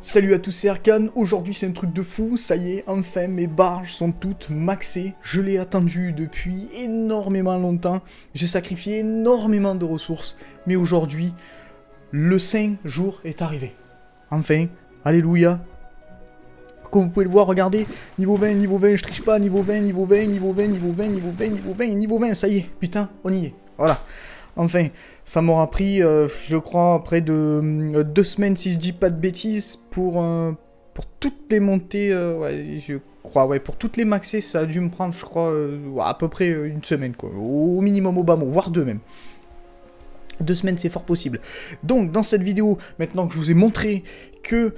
Salut à tous, c'est Arkan. Aujourd'hui, c'est un truc de fou. Ça y est, enfin, mes barges sont toutes maxées. Je l'ai attendu depuis énormément longtemps. J'ai sacrifié énormément de ressources. Mais aujourd'hui, le 5 jour est arrivé. Enfin, alléluia. Comme vous pouvez le voir, regardez, niveau 20, niveau 20, je triche pas, niveau 20, niveau 20, niveau 20, niveau 20, niveau 20, niveau 20, niveau 20, ça y est, putain, on y est. Voilà. Enfin, ça m'aura pris, euh, je crois, près de euh, deux semaines, si je dis pas de bêtises, pour, euh, pour toutes les montées. ouais, je crois, ouais, pour toutes les maxées, ça a dû me prendre, je crois, à peu près une semaine, quoi. Au minimum au bas mot, voire deux même. Deux semaines, c'est fort possible. Donc, dans cette vidéo, maintenant que je vous ai montré que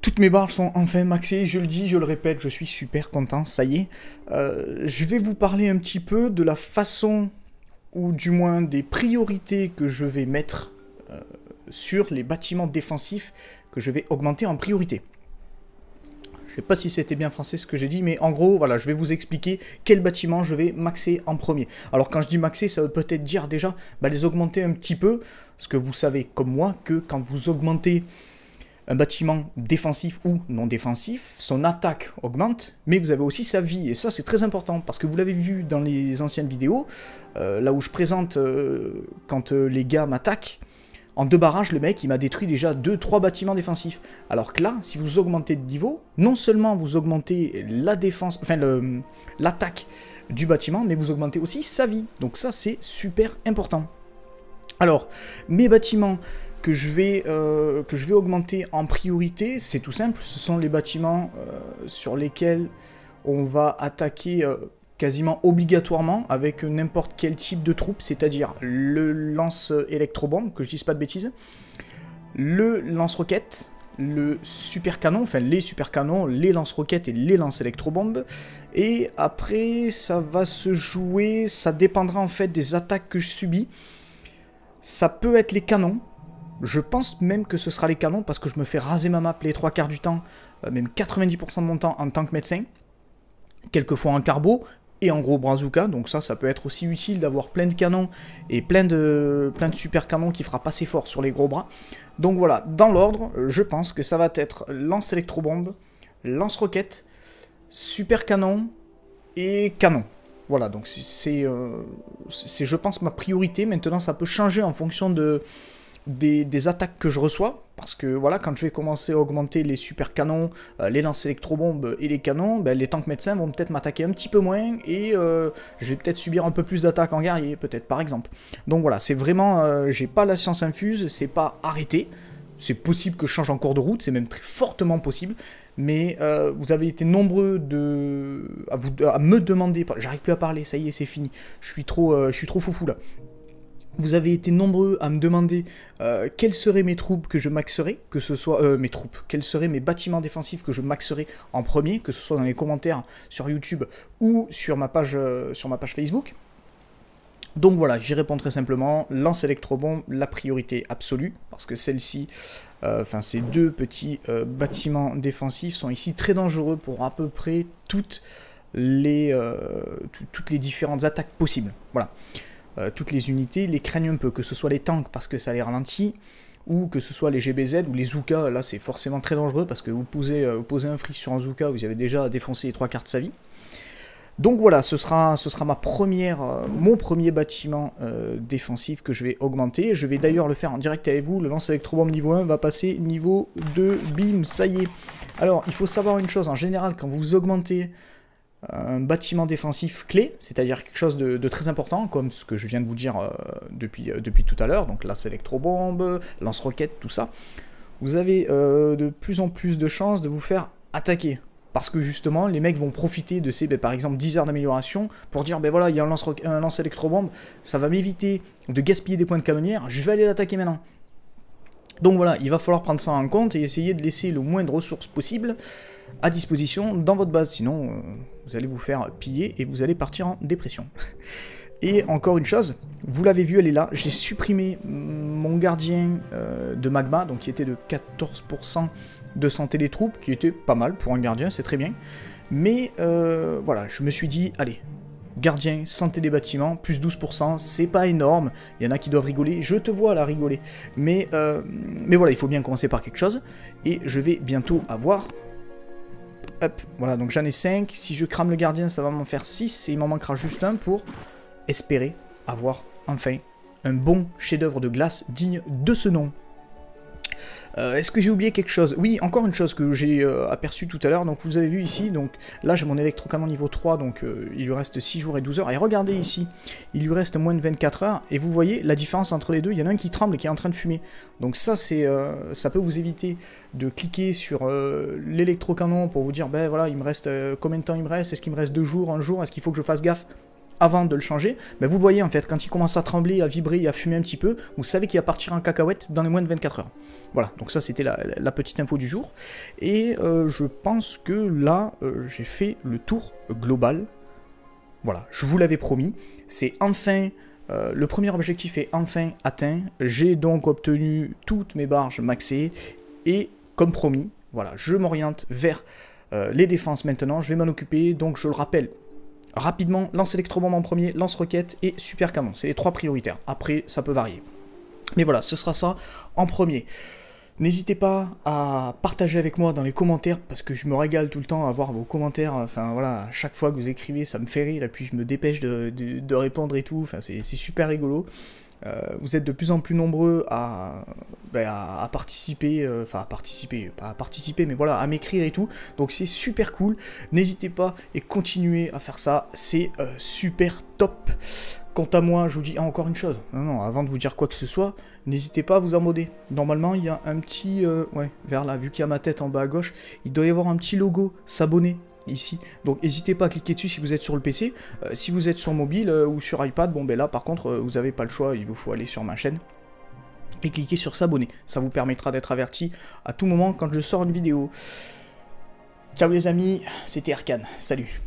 toutes mes barres sont enfin maxées, je le dis, je le répète, je suis super content, ça y est. je vais vous parler un petit peu de la façon ou du moins des priorités que je vais mettre euh, sur les bâtiments défensifs que je vais augmenter en priorité. Je ne sais pas si c'était bien français ce que j'ai dit, mais en gros, voilà, je vais vous expliquer quel bâtiment je vais maxer en premier. Alors quand je dis maxer, ça veut peut-être dire déjà bah, les augmenter un petit peu, parce que vous savez comme moi que quand vous augmentez un bâtiment défensif ou non défensif, son attaque augmente, mais vous avez aussi sa vie, et ça c'est très important, parce que vous l'avez vu dans les anciennes vidéos, euh, là où je présente euh, quand euh, les gars m'attaquent, en deux barrages, le mec, il m'a détruit déjà 2-3 bâtiments défensifs. Alors que là, si vous augmentez de niveau, non seulement vous augmentez la défense, enfin l'attaque du bâtiment, mais vous augmentez aussi sa vie. Donc ça, c'est super important. Alors, mes bâtiments que je vais, euh, que je vais augmenter en priorité, c'est tout simple, ce sont les bâtiments euh, sur lesquels on va attaquer euh, quasiment obligatoirement avec n'importe quel type de troupe, c'est-à-dire le lance électro bombe que je dise pas de bêtises, le lance-roquette, le super canon, enfin les super canons, les lance-roquettes et les lance électro électro-bombes. Et après, ça va se jouer, ça dépendra en fait des attaques que je subis. Ça peut être les canons, je pense même que ce sera les canons parce que je me fais raser ma map les trois quarts du temps, euh, même 90% de mon temps en tant que médecin. Quelquefois en carbo et en gros brazuka. Donc ça, ça peut être aussi utile d'avoir plein de canons et plein de, plein de super canons qui fera assez fort sur les gros bras. Donc voilà, dans l'ordre, euh, je pense que ça va être lance électro-bombe, lance roquette, super canon et canon. Voilà, donc c'est, euh, je pense, ma priorité. Maintenant, ça peut changer en fonction de, des, attaques que je reçois, parce que voilà, quand je vais commencer à augmenter les super canons, euh, les lances électrobombes et les canons, ben, les tanks médecins vont peut-être m'attaquer un petit peu moins et euh, je vais peut-être subir un peu plus d'attaques en guerrier, peut-être par exemple. Donc voilà, c'est vraiment, euh, j'ai pas la science infuse, c'est pas arrêté. C'est possible que je change en cours de route, c'est même très fortement possible, mais vous avez été nombreux de... à, me demander, j'arrive plus à parler, ça y est, c'est fini, je suis trop, je suis trop foufou là. Vous avez été nombreux à me demander euh, quelles seraient mes troupes que je maxerais, que ce soit euh, mes troupes, quels seraient mes bâtiments défensifs que je maxerais en premier, que ce soit dans les commentaires sur YouTube ou sur ma page, euh, sur ma page Facebook. Donc voilà, j'y réponds très simplement, lance électrobombe, la priorité absolue, parce que celle-ci, enfin ces deux petits bâtiments défensifs sont ici très dangereux pour à peu près toutes les, toutes les différentes attaques possibles. Voilà. Euh, toutes les unités les craignent un peu, que ce soit les tanks parce que ça les ralentit, ou que ce soit les GBZ ou les Zuka. là c'est forcément très dangereux parce que vous posez, euh, un fric sur un Zuka, vous avez déjà défoncé les trois quarts de sa vie. Donc voilà, ce sera, ce sera ma première, euh, mon premier bâtiment défensif que je vais augmenter. Je vais d'ailleurs le faire en direct avec vous. Le lance bombe niveau 1 va passer niveau 2. Bim, ça y est. Alors, il faut savoir une chose. En général, quand vous augmentez un bâtiment défensif clé, c'est-à-dire quelque chose de, très important, comme ce que je viens de vous dire euh, depuis, euh, depuis tout à l'heure, donc électro-bombe, lance-roquette, tout ça, vous avez euh, de plus en plus de chances de vous faire attaquer. Parce que justement, les mecs vont profiter de ces, ben, par exemple, 10 heures d'amélioration pour dire, ben voilà, il y a un lance électro-bombe, ça va m'éviter de gaspiller des points de canonnière, je vais aller l'attaquer maintenant. Donc voilà, il va falloir prendre ça en compte et essayer de laisser le moins de ressources possible à disposition dans votre base, sinon euh, vous allez vous faire piller et vous allez partir en dépression. Et encore une chose, vous l'avez vu, elle est là, j'ai supprimé mon gardien euh, de magma, donc qui était de 14% de santé des troupes, qui était pas mal pour un gardien, c'est très bien. Mais euh, voilà, je me suis dit, allez, gardien, santé des bâtiments, plus 12%, c'est pas énorme, il y en a qui doivent rigoler, je te vois la rigoler, mais, mais voilà, il faut bien commencer par quelque chose, et je vais bientôt avoir voilà, donc j'en ai 5. Si je crame le gardien, ça va m'en faire 6. Et il m'en manquera juste un pour espérer avoir enfin un bon chef-d'œuvre de glace digne de ce nom. Euh, est-ce que j'ai oublié quelque chose Oui, encore une chose que j'ai euh, aperçu tout à l'heure. Donc vous avez vu ici, donc là j'ai mon électrocanon niveau 3, donc euh, il lui reste 6 jours et 12 heures. Et regardez ici, il lui reste moins de 24 heures. Et vous voyez la différence entre les deux, il y en a un qui tremble et qui est en train de fumer. Donc ça, c'est, ça peut vous éviter de cliquer sur l'électrocanon pour vous dire, ben voilà, il me reste combien de temps il me reste Est-ce qu'il me reste 2 jours, 1 jour Est-ce qu'il faut que je fasse gaffe avant de le changer, mais vous voyez en fait, quand il commence à trembler, à vibrer, à fumer un petit peu, vous savez qu'il va partir en cacahuète dans les moins de 24 heures. Voilà, donc ça c'était la, petite info du jour. Et euh, je pense que là, euh, j'ai fait le tour global. Voilà, je vous l'avais promis, c'est enfin... Euh, le premier objectif est enfin atteint, j'ai donc obtenu toutes mes barges maxées et comme promis, voilà, je m'oriente vers les défenses maintenant, je vais m'en occuper, donc je le rappelle, rapidement, lance électro-bombe en premier, lance roquette et super canon. C'est les trois prioritaires. Après, ça peut varier. Mais voilà, ce sera ça en premier. N'hésitez pas à partager avec moi dans les commentaires parce que je me régale tout le temps à voir vos commentaires. Enfin voilà, à chaque fois que vous écrivez, ça me fait rire et puis je me dépêche de, de, de répondre et tout. Enfin, c'est super rigolo. Euh, vous êtes de plus en plus nombreux à, ben, participer, euh, enfin à participer, pas à participer, mais voilà, à m'écrire et tout. Donc c'est super cool. N'hésitez pas et continuez à faire ça. C'est euh, super top. Quant à moi, je vous dis encore une chose. Non, non, avant de vous dire quoi que ce soit, n'hésitez pas à vous abonner, Normalement, il y a un petit... ouais, vers là, vu qu'il y a ma tête en bas à gauche, il doit y avoir un petit logo, s'abonner ici. Donc n'hésitez pas à cliquer dessus si vous êtes sur le PC. Euh, si vous êtes sur mobile euh, ou sur iPad, bon ben là par contre euh, vous n'avez pas le choix, il vous faut aller sur ma chaîne et cliquer sur s'abonner. Ça vous permettra d'être averti à tout moment quand je sors une vidéo. Ciao les amis, c'était Arcan. salut